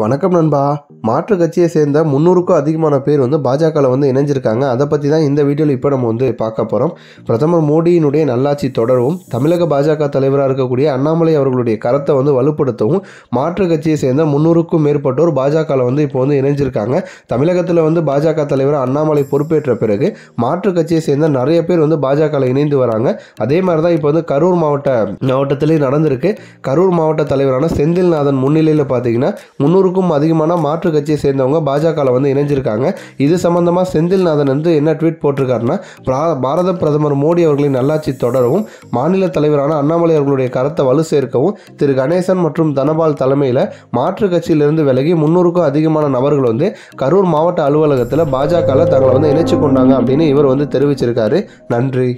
வணக்கம் நண்பா மாற்று கட்சியை சேர்ந்த முந்நூறுக்கும் அதிகமான பேர் வந்து பாஜகவில் வந்து இணைஞ்சிருக்காங்க அதை பற்றி தான் இந்த வீடியோவில் இப்போ நம்ம வந்து பார்க்க போகிறோம் பிரதமர் மோடியினுடைய நல்லாட்சி தொடரவும் தமிழக பாஜக தலைவராக இருக்கக்கூடிய அண்ணாமலை அவர்களுடைய கருத்தை வந்து வலுப்படுத்தவும் மாற்று கட்சியை சேர்ந்த முந்நூறுக்கும் மேற்பட்டோர் பாஜகவில் வந்து இப்போ வந்து இணைஞ்சிருக்காங்க தமிழகத்தில் வந்து பாஜக தலைவர் அண்ணாமலை பொறுப்பேற்ற பிறகு மாற்று கட்சியை சேர்ந்த நிறைய பேர் வந்து பாஜகவில் இணைந்து வராங்க அதே மாதிரி தான் இப்போ வந்து கரூர் மாவட்ட மாவட்டத்திலேயே நடந்திருக்கு கரூர் மாவட்ட தலைவரான செந்தில்நாதன் முன்னிலையில் பார்த்தீங்கன்னா முந்நூறு நூறுக்கும் அதிகமான மாற்று கட்சியை சேர்ந்தவங்க பாஜகவில் வந்து இணைஞ்சிருக்காங்க இது சம்பந்தமாக செந்தில்நாதன் வந்து என்ன ட்வீட் போட்டிருக்காருன்னா பாரத பிரதமர் மோடி அவர்களின் நல்லாட்சி தொடரவும் மாநில தலைவரான அண்ணாமலை அவர்களுடைய கருத்தை வலு சேர்க்கவும் திரு கணேசன் மற்றும் தனபால் தலைமையில் மாற்று கட்சியிலிருந்து விலகி முன்னூறுக்கும் அதிகமான நபர்கள் வந்து கரூர் மாவட்ட அலுவலகத்தில் பாஜகவில் தங்களை வந்து இணைச்சு கொண்டாங்க அப்படின்னு இவர் வந்து தெரிவிச்சிருக்காரு நன்றி